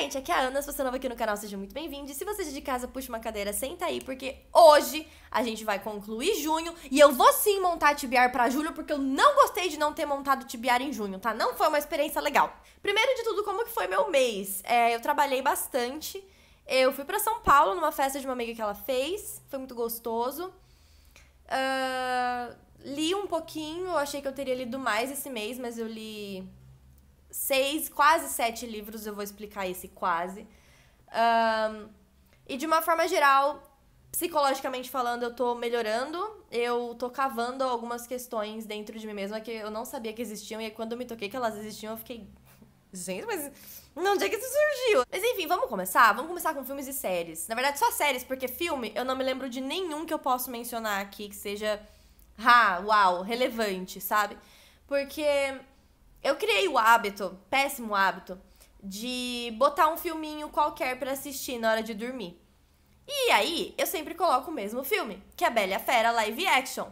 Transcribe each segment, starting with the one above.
gente, aqui é a Ana, se você é nova aqui no canal, seja muito bem-vindo. E se você é de casa, puxa uma cadeira, senta aí, porque hoje a gente vai concluir junho e eu vou sim montar tibiar para julho, porque eu não gostei de não ter montado tibiar em junho, tá? Não foi uma experiência legal. Primeiro de tudo, como que foi meu mês? É, eu trabalhei bastante. Eu fui para São Paulo numa festa de uma amiga que ela fez, foi muito gostoso. Uh, li um pouquinho, eu achei que eu teria lido mais esse mês, mas eu li seis, quase sete livros, eu vou explicar esse quase. Um, e de uma forma geral, psicologicamente falando, eu tô melhorando. Eu tô cavando algumas questões dentro de mim mesma que eu não sabia que existiam. E aí, quando eu me toquei que elas existiam, eu fiquei. Gente, mas onde é que isso surgiu? Mas enfim, vamos começar? Vamos começar com filmes e séries. Na verdade, só séries, porque filme eu não me lembro de nenhum que eu posso mencionar aqui que seja, ah, uau, relevante, sabe? Porque eu criei o hábito, péssimo hábito, de botar um filminho qualquer para assistir na hora de dormir. E aí, eu sempre coloco o mesmo filme, que é a Bela Fera live action.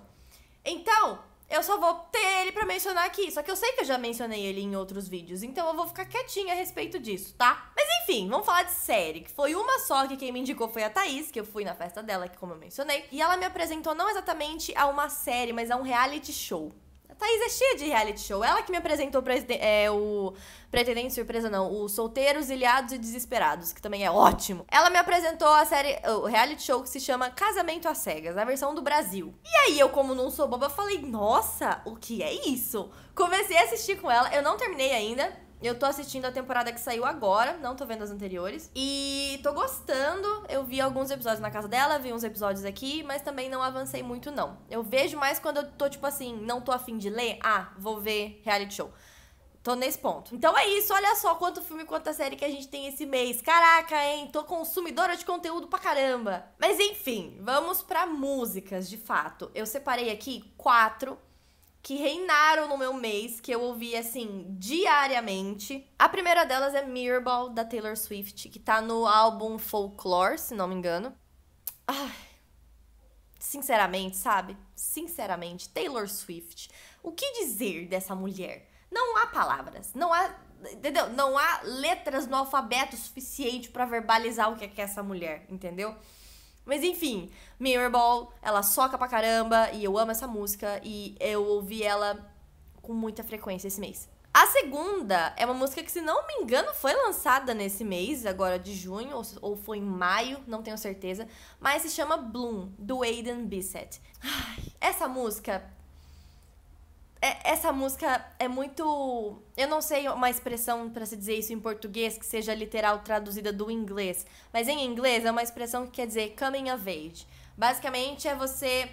Então, eu só vou ter ele para mencionar aqui, só que eu sei que eu já mencionei ele em outros vídeos, então eu vou ficar quietinha a respeito disso, tá? Mas enfim, vamos falar de série, que foi uma só que quem me indicou foi a Thaís, que eu fui na festa dela, que como eu mencionei, e ela me apresentou não exatamente a uma série, mas a um reality show. Thaís é cheia de reality show. Ela que me apresentou é, o Pretendente Surpresa, não. O Solteiros, Ilhados e Desesperados, que também é ótimo. Ela me apresentou a série, o reality show que se chama Casamento às Cegas, a versão do Brasil. E aí eu, como não sou boba, falei, nossa, o que é isso? Comecei a assistir com ela, eu não terminei ainda eu tô assistindo a temporada que saiu agora, não tô vendo as anteriores. E tô gostando. Eu vi alguns episódios na casa dela, vi uns episódios aqui, mas também não avancei muito, não. Eu vejo mais quando eu tô, tipo assim, não tô afim de ler. Ah, vou ver reality show. Tô nesse ponto. Então é isso, olha só quanto filme e quanta série que a gente tem esse mês. Caraca, hein? Tô consumidora de conteúdo pra caramba. Mas enfim, vamos pra músicas, de fato. Eu separei aqui quatro que reinaram no meu mês, que eu ouvi assim diariamente. A primeira delas é Mirrorball da Taylor Swift, que tá no álbum Folklore, se não me engano. Ai, sinceramente, sabe? Sinceramente, Taylor Swift. O que dizer dessa mulher? Não há palavras, não há, entendeu? Não há letras no alfabeto suficiente para verbalizar o é que é essa mulher, entendeu? Mas enfim, Mirrorball, ela soca pra caramba e eu amo essa música e eu ouvi ela com muita frequência esse mês. A segunda é uma música que, se não me engano, foi lançada nesse mês, agora de junho, ou, ou foi em maio, não tenho certeza, mas se chama Bloom, do Aiden Bissett. Ai, essa música é, essa música é muito. Eu não sei uma expressão para se dizer isso em português que seja literal traduzida do inglês, mas em inglês é uma expressão que quer dizer coming of age. Basicamente é você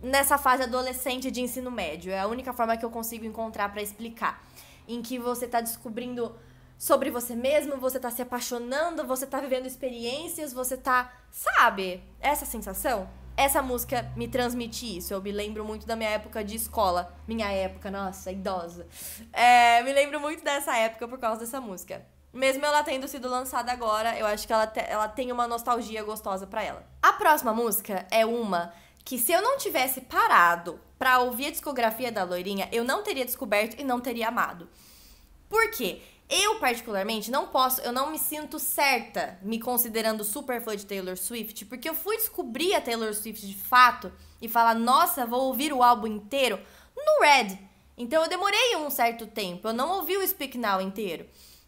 nessa fase adolescente de ensino médio. É a única forma que eu consigo encontrar para explicar. Em que você tá descobrindo sobre você mesmo, você tá se apaixonando, você tá vivendo experiências, você tá. Sabe? Essa sensação essa música me transmite isso. Eu me lembro muito da minha época de escola. Minha época, nossa, idosa. É, me lembro muito dessa época por causa dessa música. Mesmo ela tendo sido lançada agora, eu acho que ela, te, ela tem uma nostalgia gostosa para ela. A próxima música é uma que se eu não tivesse parado para ouvir a discografia da Loirinha, eu não teria descoberto e não teria amado. Por quê? Eu, particularmente, não posso, eu não me sinto certa me considerando super fã de Taylor Swift, porque eu fui descobrir a Taylor Swift de fato e falar, nossa, vou ouvir o álbum inteiro no Red. Então eu demorei um certo tempo, eu não ouvi o Speak Now inteiro.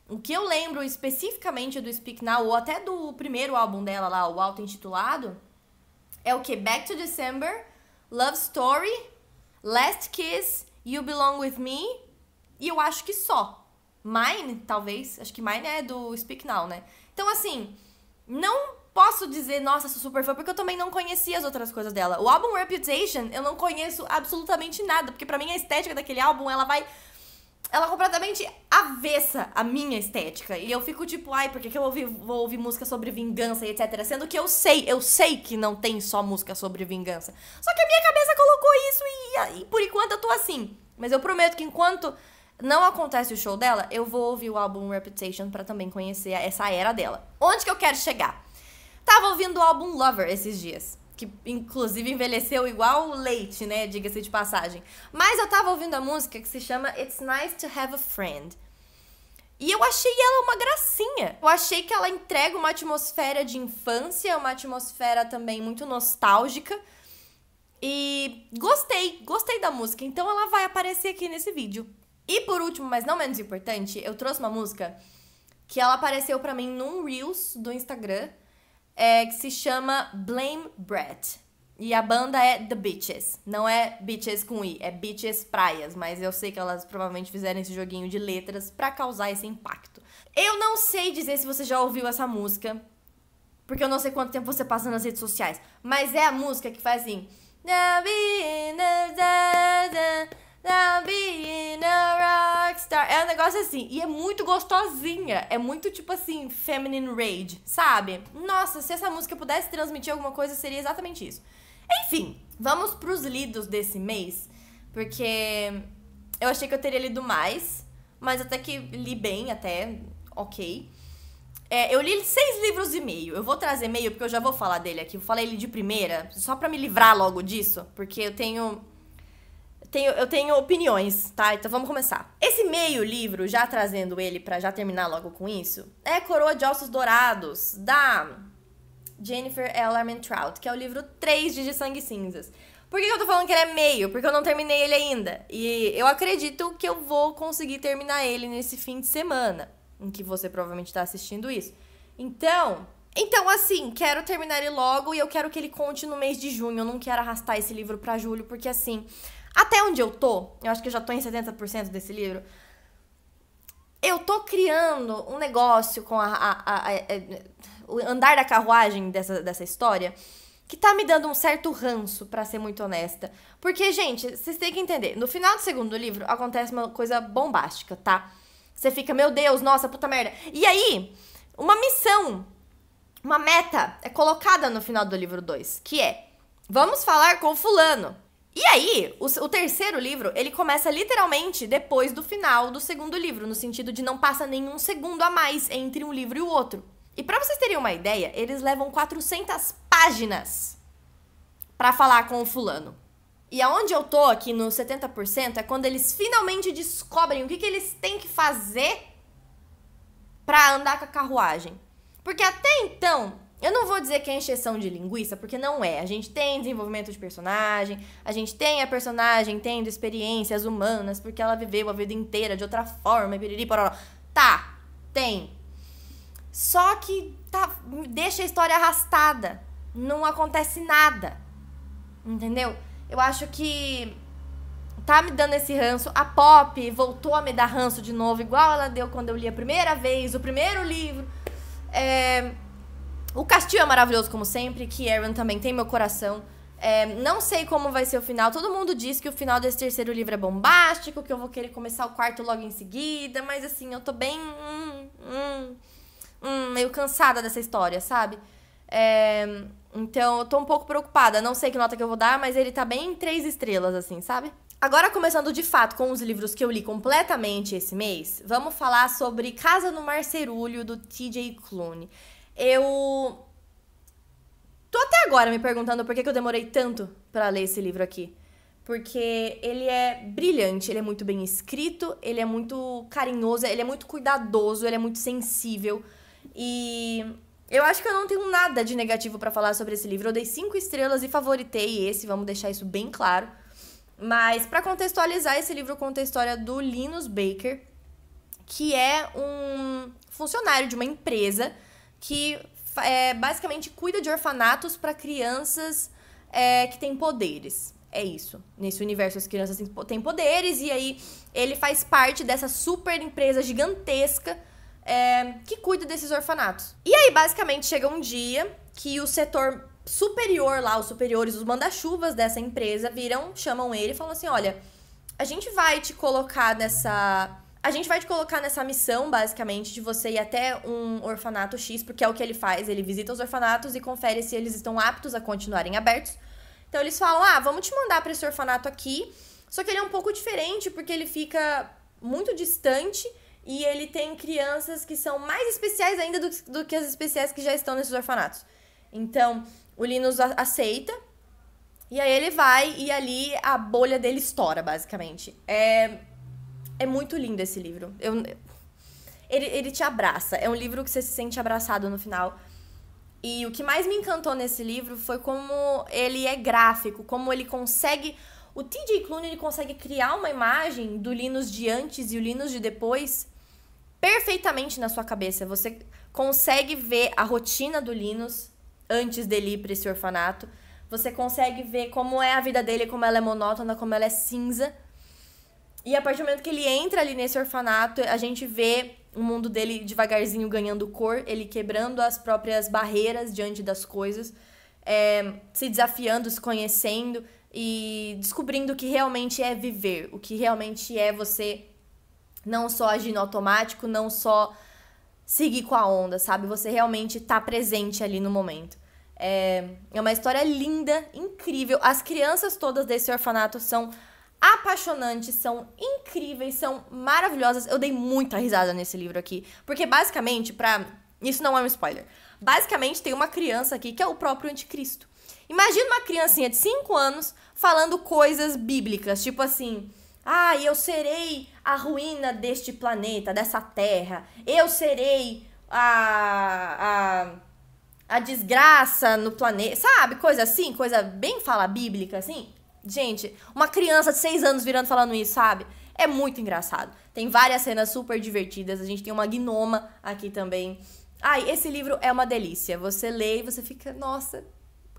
O que eu lembro especificamente do Speak Now, ou até do primeiro álbum dela lá, o auto-intitulado, é o que? Back to December, Love Story, Last Kiss, You Belong With Me, e eu acho que só. Mine, talvez. Acho que Mine é do Speak Now, né? Então, assim, não posso dizer, nossa, sou super fã, porque eu também não conhecia as outras coisas dela. O álbum Reputation, eu não conheço absolutamente nada, porque para mim a estética daquele álbum, ela vai. Ela é completamente avessa a minha estética. E eu fico tipo, ai, por que, que eu ouvi, vou ouvir música sobre vingança e etc? Sendo que eu sei, eu sei que não tem só música sobre vingança. Só que a minha cabeça colocou isso e, e por enquanto eu tô assim. Mas eu prometo que enquanto não acontece o show dela, eu vou ouvir o álbum Reputation para também conhecer essa era dela. Onde que eu quero chegar? Tava ouvindo o álbum Lover esses dias, que inclusive envelheceu igual o leite, né, diga-se de passagem. Mas eu tava ouvindo a música que se chama It's Nice to Have a Friend. E eu achei ela uma gracinha. Eu achei que ela entrega uma atmosfera de infância, uma atmosfera também muito nostálgica. E gostei, gostei da música. Então ela vai aparecer aqui nesse vídeo. E por último, mas não menos importante, eu trouxe uma música que ela apareceu para mim num Reels do Instagram, é, que se chama Blame Brett. E a banda é The Bitches Não é Bitches com I, é Bitches Praias, mas eu sei que elas provavelmente fizeram esse joguinho de letras para causar esse impacto. Eu não sei dizer se você já ouviu essa música, porque eu não sei quanto tempo você passa nas redes sociais, mas é a música que faz assim. I'm being a rockstar. É um negócio assim. E é muito gostosinha. É muito tipo assim, feminine rage, sabe? Nossa, se essa música pudesse transmitir alguma coisa, seria exatamente isso. Enfim, vamos pros lidos desse mês. Porque eu achei que eu teria lido mais. Mas até que li bem, até ok. É, eu li seis livros e meio. Eu vou trazer meio porque eu já vou falar dele aqui. Vou falar ele de primeira, só para me livrar logo disso, porque eu tenho tenho, eu tenho opiniões, tá? Então vamos começar. Esse meio livro, já trazendo ele para já terminar logo com isso, é Coroa de Ossos Dourados, da Jennifer Ellerman Trout, que é o livro 3 de De Sangue Cinzas. Por que eu tô falando que ele é meio? Porque eu não terminei ele ainda. E eu acredito que eu vou conseguir terminar ele nesse fim de semana, em que você provavelmente tá assistindo isso. Então, então, assim, quero terminar ele logo e eu quero que ele conte no mês de junho. Eu não quero arrastar esse livro para julho, porque assim, até onde eu tô, eu acho que eu já tô em 70% desse livro. Eu tô criando um negócio com a, a, a, é, o andar da carruagem dessa, dessa história que tá me dando um certo ranço, para ser muito honesta. Porque, gente, vocês têm que entender, no final do segundo livro acontece uma coisa bombástica, tá? Você fica, meu Deus, nossa, puta merda. E aí, uma missão, uma meta é colocada no final do livro 2, que é: vamos falar com fulano. E aí, o, o, terceiro livro, ele começa literalmente depois do final do segundo livro, no sentido de não passa nenhum segundo a mais entre um livro e o outro. E para vocês terem uma ideia, eles levam 400 páginas para falar com o fulano. E aonde eu tô aqui no 70% é quando eles finalmente descobrem o que, que eles têm que fazer para andar com a carruagem. Porque até então, eu não vou dizer que é encheção de linguiça, porque não é. A gente tem desenvolvimento de personagem, a gente tem a personagem tendo experiências humanas, porque ela viveu a vida inteira de outra forma, e piriri, pororó. Tá, tem. Só que tá, deixa a história arrastada. Não acontece nada. Entendeu? Eu acho que tá me dando esse ranço. A Pop voltou a me dar ranço de novo, igual ela deu quando eu li a primeira vez, o primeiro livro. É o Castilho é maravilhoso, como sempre. Que Aaron também tem meu coração. É, não sei como vai ser o final. Todo mundo diz que o final desse terceiro livro é bombástico, que eu vou querer começar o quarto logo em seguida, mas assim, eu tô bem. Hum, hum, hum, meio cansada dessa história, sabe? É, então eu tô um pouco preocupada. Não sei que nota que eu vou dar, mas ele tá bem em três estrelas, assim, sabe? Agora, começando de fato com os livros que eu li completamente esse mês, vamos falar sobre Casa no Marcerulho, do T.J. Clooney. Eu tô até agora me perguntando por que, eu demorei tanto para ler esse livro aqui. Porque ele é brilhante, ele é muito bem escrito, ele é muito carinhoso, ele é muito cuidadoso, ele é muito sensível. E eu acho que eu não tenho nada de negativo para falar sobre esse livro. Eu dei cinco estrelas e favoritei esse, vamos deixar isso bem claro. Mas para contextualizar, esse livro conta a história do Linus Baker, que é um funcionário de uma empresa que é, basicamente cuida de orfanatos para crianças é, que têm poderes. É isso. Nesse universo, as crianças têm poderes, e aí ele faz parte dessa super empresa gigantesca é, que cuida desses orfanatos. E aí, basicamente, chega um dia que o setor superior lá, os superiores, os manda-chuvas dessa empresa, viram, chamam ele e falam assim: olha, a gente vai te colocar nessa a gente vai te colocar nessa missão, basicamente, de você ir até um orfanato X, porque é o que ele faz. Ele visita os orfanatos e confere se eles estão aptos a continuarem abertos. Então eles falam: ah, vamos te mandar para esse orfanato aqui. Só que ele é um pouco diferente, porque ele fica muito distante e ele tem crianças que são mais especiais ainda do, do que as especiais que já estão nesses orfanatos. Então, o Linus aceita. E aí ele vai e ali a bolha dele estoura, basicamente. É é muito lindo esse livro. Eu, ele, ele te abraça. É um livro que você se sente abraçado no final. E o que mais me encantou nesse livro foi como ele é gráfico, como ele consegue. O T.J. Clooney ele consegue criar uma imagem do Linus de antes e o Linus de depois perfeitamente na sua cabeça. Você consegue ver a rotina do Linus antes dele ir para esse orfanato. Você consegue ver como é a vida dele, como ela é monótona, como ela é cinza. E a partir do momento que ele entra ali nesse orfanato, a gente vê o mundo dele devagarzinho ganhando cor, ele quebrando as próprias barreiras diante das coisas, é, se desafiando, se conhecendo e descobrindo o que realmente é viver, o que realmente é você não só agir no automático, não só seguir com a onda, sabe? Você realmente tá presente ali no momento. É, é uma história linda, incrível. As crianças todas desse orfanato são apaixonantes, são incríveis, são maravilhosas. Eu dei muita risada nesse livro aqui, porque basicamente, pra. Isso não é um spoiler. Basicamente, tem uma criança aqui que é o próprio anticristo. Imagina uma criancinha de 5 anos falando coisas bíblicas, tipo assim: "Ah, eu serei a ruína deste planeta, dessa terra. Eu serei a a, a desgraça no planeta". Sabe? Coisa assim, coisa bem fala bíblica assim. Gente, uma criança de 6 anos virando falando isso, sabe? É muito engraçado. Tem várias cenas super divertidas. A gente tem uma gnoma aqui também. Ai, esse livro é uma delícia. Você lê e você fica, nossa,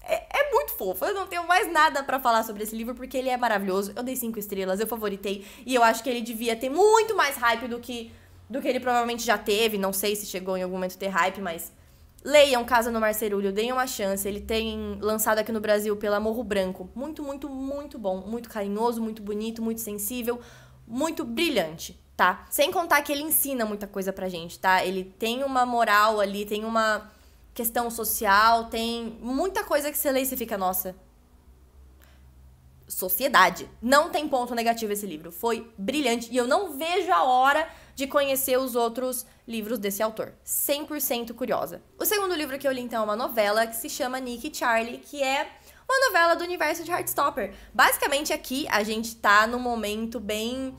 é, é, muito fofo. Eu não tenho mais nada para falar sobre esse livro porque ele é maravilhoso. Eu dei cinco estrelas, eu favoritei e eu acho que ele devia ter muito mais hype do que do que ele provavelmente já teve. Não sei se chegou em algum momento ter hype, mas Leiam Casa no Marcerulho, deem uma chance. Ele tem lançado aqui no Brasil pela Morro Branco. Muito, muito, muito bom. Muito carinhoso, muito bonito, muito sensível, muito brilhante, tá? Sem contar que ele ensina muita coisa pra gente, tá? Ele tem uma moral ali, tem uma questão social, tem muita coisa que você lê e você fica, nossa. Sociedade. Não tem ponto negativo esse livro. Foi brilhante. E eu não vejo a hora de conhecer os outros livros desse autor. 100% curiosa. O segundo livro que eu li então é uma novela que se chama Nick e Charlie, que é uma novela do universo de Heartstopper. Basicamente aqui a gente tá num momento bem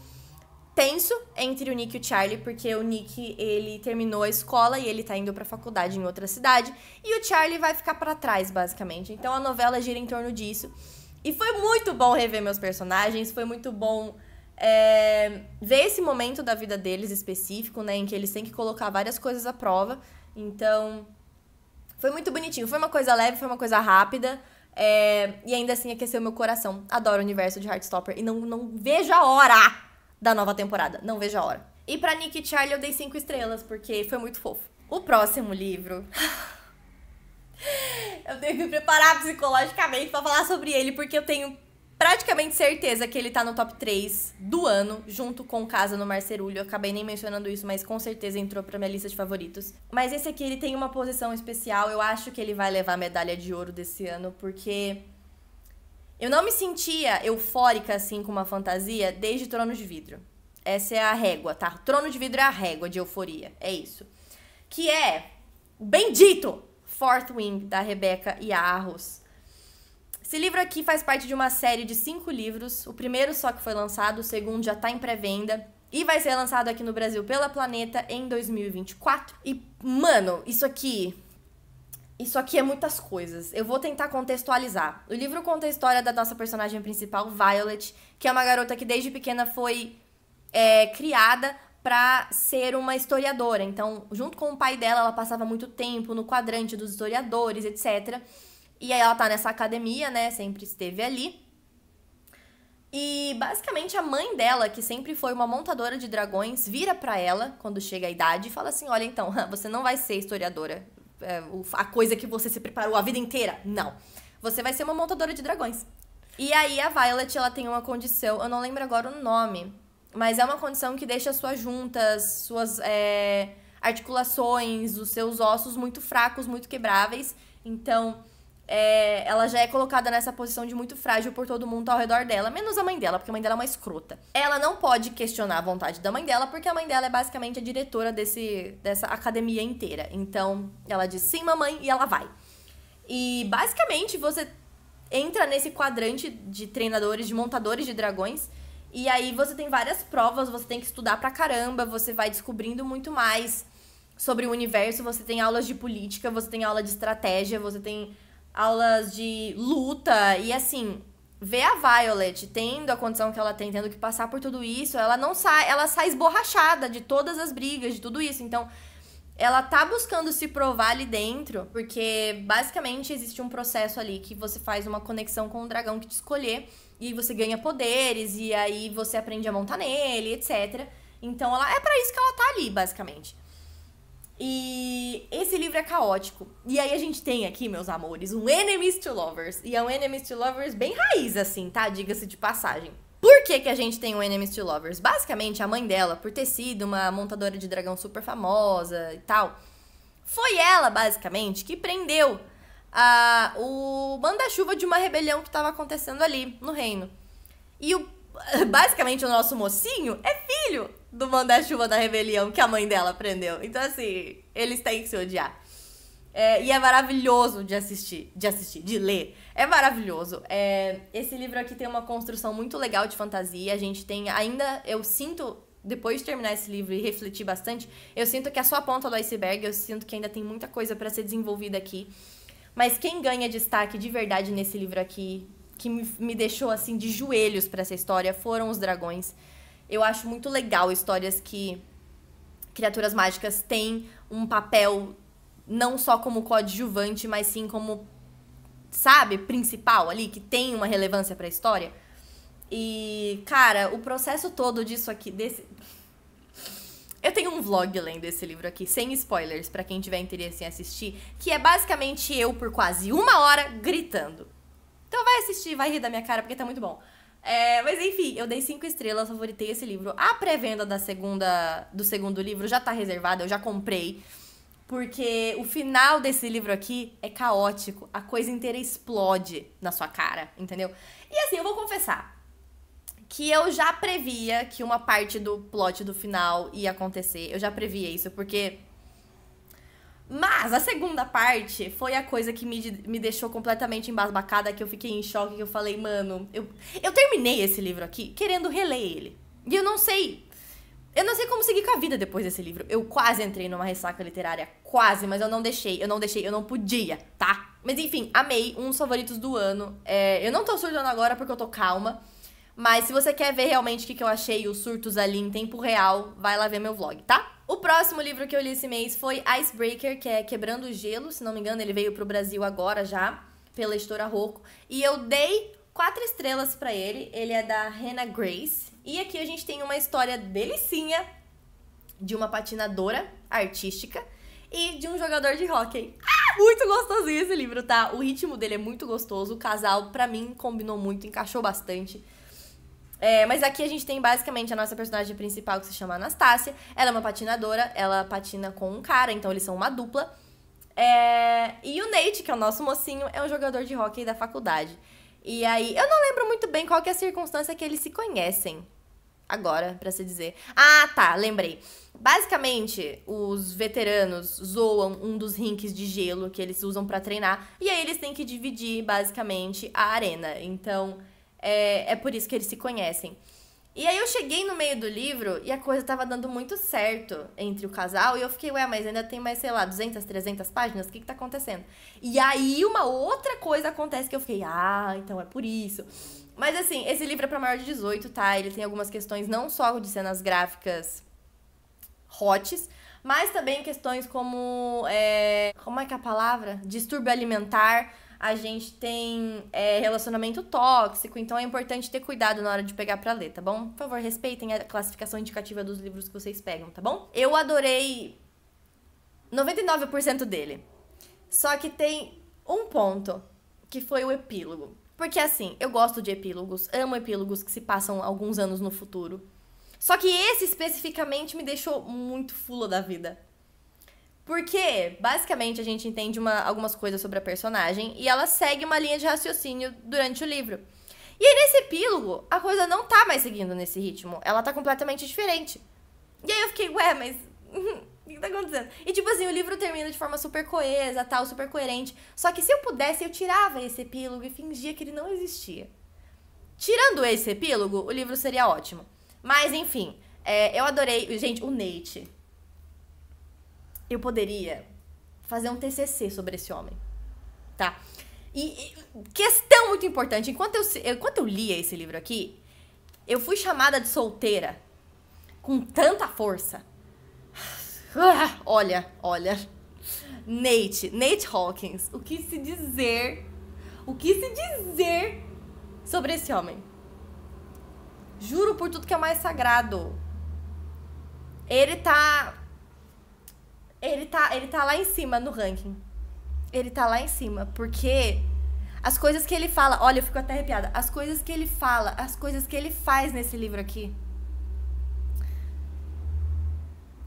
tenso entre o Nick e o Charlie, porque o Nick, ele terminou a escola e ele tá indo pra faculdade em outra cidade, e o Charlie vai ficar para trás, basicamente. Então a novela gira em torno disso. E foi muito bom rever meus personagens, foi muito bom é, ver esse momento da vida deles específico, né? Em que eles têm que colocar várias coisas à prova. Então, foi muito bonitinho. Foi uma coisa leve, foi uma coisa rápida. É, e ainda assim aqueceu meu coração. Adoro o universo de Heartstopper. E não, não vejo a hora da nova temporada. Não vejo a hora. E pra Nick e Charlie eu dei cinco estrelas, porque foi muito fofo. O próximo livro. eu tenho que me preparar psicologicamente para falar sobre ele, porque eu tenho praticamente certeza que ele tá no top 3 do ano, junto com Casa no Marcerulho. acabei nem mencionando isso, mas com certeza entrou pra minha lista de favoritos. Mas esse aqui, ele tem uma posição especial. Eu acho que ele vai levar a medalha de ouro desse ano, porque... Eu não me sentia eufórica, assim, com uma fantasia desde Trono de Vidro. Essa é a régua, tá? Trono de Vidro é a régua de euforia. É isso. Que é o bendito Fourth Wing, da Rebeca e Arros. Esse livro aqui faz parte de uma série de cinco livros. O primeiro só que foi lançado, o segundo já está em pré-venda. E vai ser lançado aqui no Brasil pela Planeta em 2024. E, mano, isso aqui. Isso aqui é muitas coisas. Eu vou tentar contextualizar. O livro conta a história da nossa personagem principal, Violet, que é uma garota que desde pequena foi é, criada para ser uma historiadora. Então, junto com o pai dela, ela passava muito tempo no quadrante dos historiadores, etc. E aí ela tá nessa academia, né? Sempre esteve ali. E basicamente a mãe dela, que sempre foi uma montadora de dragões, vira para ela quando chega a idade e fala assim: Olha, então, você não vai ser historiadora, é, a coisa que você se preparou a vida inteira. Não. Você vai ser uma montadora de dragões. E aí a Violet, ela tem uma condição, eu não lembro agora o nome, mas é uma condição que deixa suas juntas, suas é, articulações, os seus ossos muito fracos, muito quebráveis. Então é, ela já é colocada nessa posição de muito frágil por todo mundo ao redor dela, menos a mãe dela, porque a mãe dela é uma escrota. Ela não pode questionar a vontade da mãe dela, porque a mãe dela é basicamente a diretora desse, dessa academia inteira. Então, ela diz sim, mamãe, e ela vai. E basicamente você entra nesse quadrante de treinadores, de montadores de dragões. E aí você tem várias provas, você tem que estudar pra caramba, você vai descobrindo muito mais sobre o universo, você tem aulas de política, você tem aula de estratégia, você tem aulas de luta e assim, ver a Violet tendo a condição que ela tem, tendo que passar por tudo isso, ela não sai, ela sai esborrachada de todas as brigas, de tudo isso. Então, ela tá buscando se provar ali dentro, porque basicamente existe um processo ali que você faz uma conexão com o dragão que te escolher e você ganha poderes e aí você aprende a montar nele, etc. Então, ela é para isso que ela tá ali, basicamente. E esse livro é caótico. E aí a gente tem aqui, meus amores, um Enemies to Lovers. E é um Enemies to Lovers bem raiz, assim, tá? Diga-se de passagem. Por que, que a gente tem o um Enemies to Lovers? Basicamente, a mãe dela, por ter sido uma montadora de dragão super famosa e tal, foi ela, basicamente, que prendeu a, o banda-chuva de uma rebelião que estava acontecendo ali no reino. E o basicamente o nosso mocinho é filho do manda-chuva da rebelião que a mãe dela prendeu. Então, assim, eles têm que se odiar. É, e é maravilhoso de assistir, de assistir, de ler. É maravilhoso. É, esse livro aqui tem uma construção muito legal de fantasia. A gente tem ainda, eu sinto, depois de terminar esse livro e refletir bastante, eu sinto que é só a ponta do iceberg, eu sinto que ainda tem muita coisa para ser desenvolvida aqui. Mas quem ganha destaque de verdade nesse livro aqui que me, deixou assim de joelhos para essa história foram os dragões. Eu acho muito legal histórias que criaturas mágicas têm um papel não só como coadjuvante, mas sim como sabe, principal ali que tem uma relevância para a história. E cara, o processo todo disso aqui desse eu tenho um vlog lendo esse livro aqui, sem spoilers, para quem tiver interesse em assistir, que é basicamente eu por quase uma hora gritando. Então vai assistir, vai rir da minha cara, porque tá muito bom. É, mas enfim, eu dei cinco estrelas, favoritei esse livro. A pré-venda da segunda do segundo livro já tá reservada, eu já comprei. Porque o final desse livro aqui é caótico, a coisa inteira explode na sua cara, entendeu? E assim, eu vou confessar que eu já previa que uma parte do plot do final ia acontecer. Eu já previa isso, porque mas a segunda parte foi a coisa que me, me deixou completamente embasbacada, que eu fiquei em choque, que eu falei, mano, eu, eu terminei esse livro aqui querendo reler ele. E eu não sei. Eu não sei como seguir com a vida depois desse livro. Eu quase entrei numa ressaca literária, quase, mas eu não deixei, eu não deixei, eu não podia, tá? Mas enfim, amei, um dos favoritos do ano. É, eu não tô surtando agora porque eu tô calma. Mas se você quer ver realmente o que, que eu achei, os surtos ali em tempo real, vai lá ver meu vlog, tá? O próximo livro que eu li esse mês foi Icebreaker, que é Quebrando o Gelo, se não me engano, ele veio pro Brasil agora já, pela editora Rocco. E eu dei quatro estrelas para ele. Ele é da Hannah Grace. E aqui a gente tem uma história delicinha de uma patinadora artística e de um jogador de hóquei. Ah, muito gostosinho esse livro, tá? O ritmo dele é muito gostoso, o casal, para mim, combinou muito, encaixou bastante. É, mas aqui a gente tem basicamente a nossa personagem principal que se chama Anastácia. Ela é uma patinadora, ela patina com um cara, então eles são uma dupla. É... E o Nate, que é o nosso mocinho, é um jogador de hockey da faculdade. E aí, eu não lembro muito bem qual que é a circunstância que eles se conhecem. Agora, para se dizer. Ah, tá, lembrei. Basicamente, os veteranos zoam um dos rinks de gelo que eles usam para treinar. E aí eles têm que dividir, basicamente, a arena. Então é, é por isso que eles se conhecem. E aí eu cheguei no meio do livro e a coisa tava dando muito certo entre o casal. E eu fiquei, ué, mas ainda tem mais, sei lá, 200, 300 páginas? O que que tá acontecendo? E aí uma outra coisa acontece que eu fiquei, ah, então é por isso. Mas assim, esse livro é pra maior de 18, tá? Ele tem algumas questões não só de cenas gráficas hotes, mas também questões como. É... Como é que é a palavra? Distúrbio alimentar a gente tem é, relacionamento tóxico, então é importante ter cuidado na hora de pegar pra ler, tá bom? Por favor, respeitem a classificação indicativa dos livros que vocês pegam, tá bom? Eu adorei 99% dele. Só que tem um ponto, que foi o epílogo. Porque assim, eu gosto de epílogos, amo epílogos que se passam alguns anos no futuro. Só que esse especificamente me deixou muito fula da vida. Porque, basicamente, a gente entende uma, algumas coisas sobre a personagem e ela segue uma linha de raciocínio durante o livro. E aí, nesse epílogo, a coisa não tá mais seguindo nesse ritmo. Ela tá completamente diferente. E aí eu fiquei, ué, mas. O que tá acontecendo? E tipo assim, o livro termina de forma super coesa, tal, super coerente. Só que se eu pudesse, eu tirava esse epílogo e fingia que ele não existia. Tirando esse epílogo, o livro seria ótimo. Mas enfim, é, eu adorei. Gente, o Nate eu poderia fazer um TCC sobre esse homem, tá? E, e questão muito importante, enquanto eu, enquanto eu lia esse livro aqui, eu fui chamada de solteira com tanta força. Olha, olha. Nate, Nate Hawkins, o que se dizer? O que se dizer sobre esse homem? Juro por tudo que é mais sagrado. Ele tá ele tá, ele tá lá em cima no ranking. Ele tá lá em cima, porque as coisas que ele fala, olha, eu fico até arrepiada. As coisas que ele fala, as coisas que ele faz nesse livro aqui.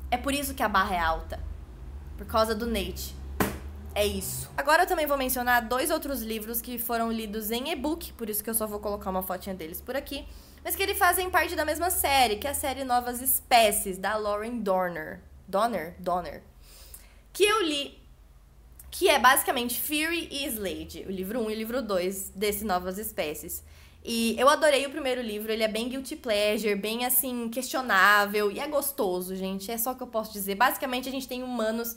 É por isso que a barra é alta. Por causa do Nate. É isso. Agora eu também vou mencionar dois outros livros que foram lidos em e-book, por isso que eu só vou colocar uma fotinha deles por aqui, mas que eles fazem parte da mesma série, que é a série Novas Espécies, da Lauren Donner, Donner? Donner que eu li, que é basicamente Fury e Slade, o livro 1 um e o livro 2 desse Novas Espécies. E eu adorei o primeiro livro, ele é bem guilty pleasure, bem assim, questionável e é gostoso, gente. É só o que eu posso dizer. Basicamente, a gente tem humanos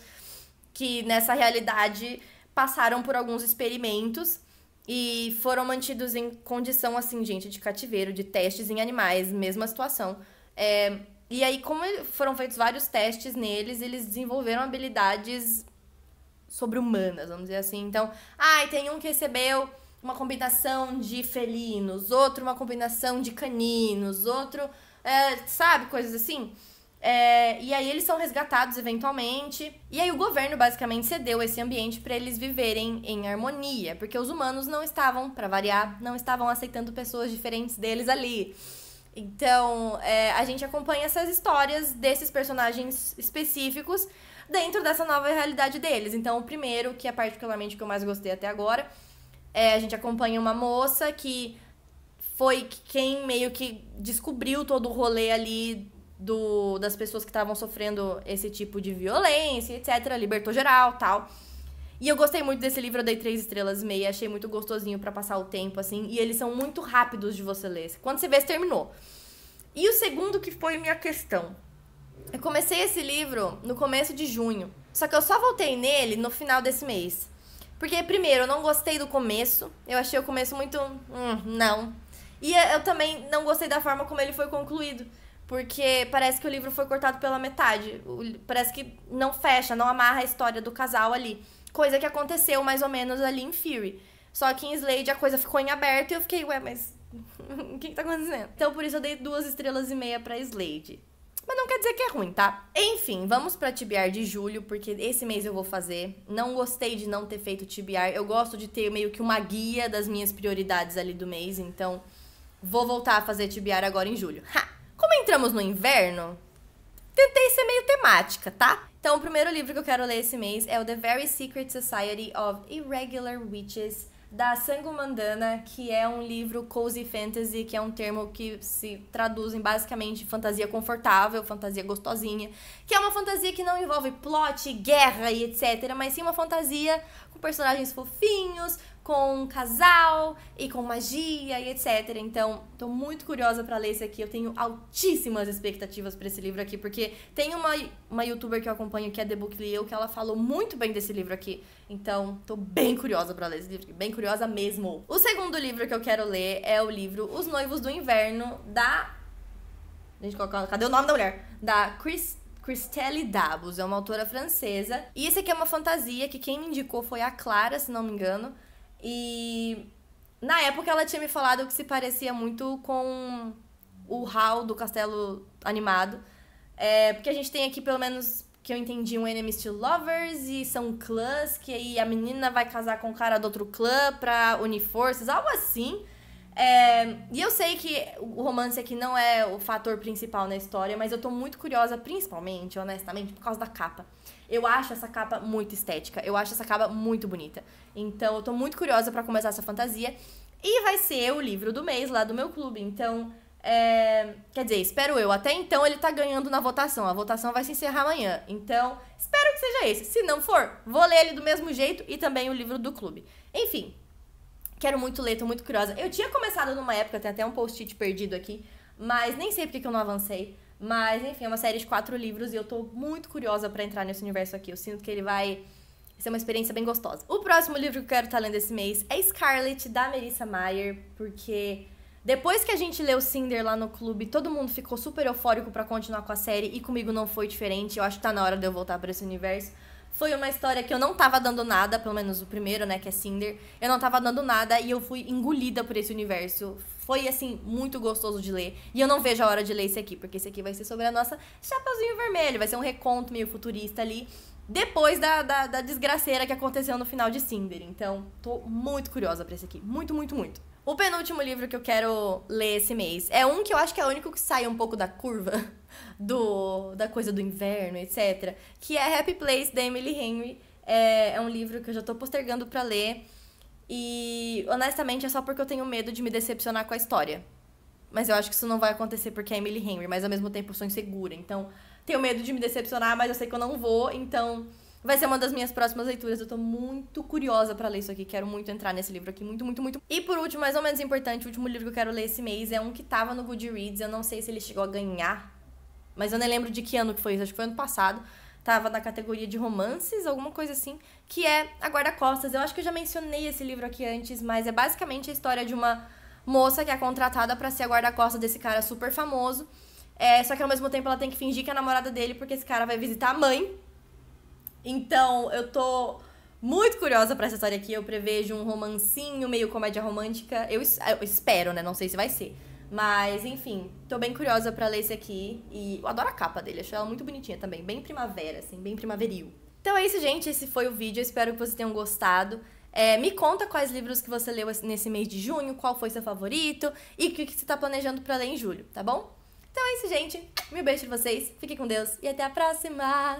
que nessa realidade passaram por alguns experimentos e foram mantidos em condição assim, gente, de cativeiro, de testes em animais, mesma situação. É, e aí, como foram feitos vários testes neles, eles desenvolveram habilidades sobre-humanas, vamos dizer assim. Então, ai, ah, tem um que recebeu uma combinação de felinos, outro uma combinação de caninos, outro, é, sabe, coisas assim. É, e aí eles são resgatados eventualmente. E aí o governo basicamente cedeu esse ambiente para eles viverem em harmonia, porque os humanos não estavam, para variar, não estavam aceitando pessoas diferentes deles ali. Então, é, a gente acompanha essas histórias desses personagens específicos dentro dessa nova realidade deles. Então, o primeiro, que é particularmente o que eu mais gostei até agora, é, a gente acompanha uma moça que foi quem meio que descobriu todo o rolê ali do, das pessoas que estavam sofrendo esse tipo de violência, etc. Libertou geral, tal. E eu gostei muito desse livro, eu dei três estrelas e meia, achei muito gostosinho para passar o tempo, assim. E eles são muito rápidos de você ler. Quando você vê, você terminou. E o segundo que foi minha questão. Eu comecei esse livro no começo de junho. Só que eu só voltei nele no final desse mês. Porque, primeiro, eu não gostei do começo. Eu achei o começo muito. Hum, não. E eu também não gostei da forma como ele foi concluído. Porque parece que o livro foi cortado pela metade. Parece que não fecha, não amarra a história do casal ali. Coisa que aconteceu mais ou menos ali em Fury. Só que em Slade a coisa ficou em aberto e eu fiquei, ué, mas o que, que tá acontecendo? Então por isso eu dei duas estrelas e meia pra Slade. Mas não quer dizer que é ruim, tá? Enfim, vamos pra TBR de julho, porque esse mês eu vou fazer. Não gostei de não ter feito TBR. Eu gosto de ter meio que uma guia das minhas prioridades ali do mês, então vou voltar a fazer TBR agora em julho. Ha! Como entramos no inverno, tentei ser meio temática, tá? Então, o primeiro livro que eu quero ler esse mês é o The Very Secret Society of Irregular Witches, da Mandana, que é um livro cozy fantasy, que é um termo que se traduz em basicamente fantasia confortável, fantasia gostosinha, que é uma fantasia que não envolve plot, guerra e etc, mas sim uma fantasia com personagens fofinhos, com casal e com magia e etc. Então, tô muito curiosa para ler esse aqui. Eu tenho altíssimas expectativas para esse livro aqui, porque tem uma, uma youtuber que eu acompanho, que é The Book Leo, que ela falou muito bem desse livro aqui. Então, tô bem curiosa para ler esse livro, bem curiosa mesmo. O segundo livro que eu quero ler é o livro Os Noivos do Inverno da Gente, cadê o nome da mulher? Da Chris Christelle Dabus, é uma autora francesa. E esse aqui é uma fantasia que quem me indicou foi a Clara, se não me engano. E na época ela tinha me falado que se parecia muito com o HAL do Castelo Animado. É, porque a gente tem aqui, pelo menos, que eu entendi, um Enemies to Lovers e são clãs, que aí a menina vai casar com o cara do outro clã pra unir forças, algo assim. É, e eu sei que o romance aqui não é o fator principal na história, mas eu tô muito curiosa, principalmente, honestamente, por causa da capa. Eu acho essa capa muito estética, eu acho essa capa muito bonita. Então eu tô muito curiosa para começar essa fantasia. E vai ser o livro do mês lá do meu clube, então. É, quer dizer, espero eu. Até então ele tá ganhando na votação. A votação vai se encerrar amanhã. Então, espero que seja esse. Se não for, vou ler ele do mesmo jeito e também o livro do clube. Enfim, Quero muito ler, tô muito curiosa. Eu tinha começado numa época, tem até um post-it perdido aqui, mas nem sei porque que eu não avancei. Mas, enfim, é uma série de quatro livros e eu tô muito curiosa para entrar nesse universo aqui. Eu sinto que ele vai ser uma experiência bem gostosa. O próximo livro que eu quero estar tá lendo esse mês é Scarlet, da Melissa Mayer, porque depois que a gente leu Cinder lá no clube, todo mundo ficou super eufórico para continuar com a série e comigo não foi diferente. Eu acho que tá na hora de eu voltar para esse universo. Foi uma história que eu não tava dando nada, pelo menos o primeiro, né, que é Cinder. Eu não tava dando nada e eu fui engolida por esse universo. Foi, assim, muito gostoso de ler. E eu não vejo a hora de ler esse aqui, porque esse aqui vai ser sobre a nossa Chapeuzinho Vermelho. Vai ser um reconto meio futurista ali, depois da, da, da desgraceira que aconteceu no final de Cinder. Então, tô muito curiosa pra esse aqui. Muito, muito, muito. O penúltimo livro que eu quero ler esse mês é um que eu acho que é o único que sai um pouco da curva do da coisa do inverno, etc. Que é Happy Place, da Emily Henry. É, é um livro que eu já tô postergando para ler. E, honestamente, é só porque eu tenho medo de me decepcionar com a história. Mas eu acho que isso não vai acontecer porque é Emily Henry, mas ao mesmo tempo eu sou insegura. Então, tenho medo de me decepcionar, mas eu sei que eu não vou. Então, Vai ser uma das minhas próximas leituras. Eu tô muito curiosa para ler isso aqui. Quero muito entrar nesse livro aqui. Muito, muito, muito. E por último, mais ou menos importante, o último livro que eu quero ler esse mês é um que tava no Goodreads. Eu não sei se ele chegou a ganhar. Mas eu nem lembro de que ano que foi isso. Acho que foi ano passado. Tava na categoria de romances, alguma coisa assim. Que é A Guarda-Costas. Eu acho que eu já mencionei esse livro aqui antes, mas é basicamente a história de uma moça que é contratada para ser a guarda-costas desse cara super famoso. É, só que ao mesmo tempo ela tem que fingir que é a namorada dele, porque esse cara vai visitar a mãe então, eu tô muito curiosa para essa história aqui. Eu prevejo um romancinho, meio comédia romântica. Eu, eu, espero, né? Não sei se vai ser. Mas, enfim, tô bem curiosa para ler esse aqui. E eu adoro a capa dele, acho ela muito bonitinha também. Bem primavera, assim, bem primaveril. Então é isso, gente. Esse foi o vídeo. Eu espero que vocês tenham gostado. É, me conta quais livros que você leu nesse mês de junho, qual foi seu favorito e o que, que você tá planejando para ler em julho, tá bom? Então é isso, gente. Meu beijo pra vocês, fique com Deus e até a próxima!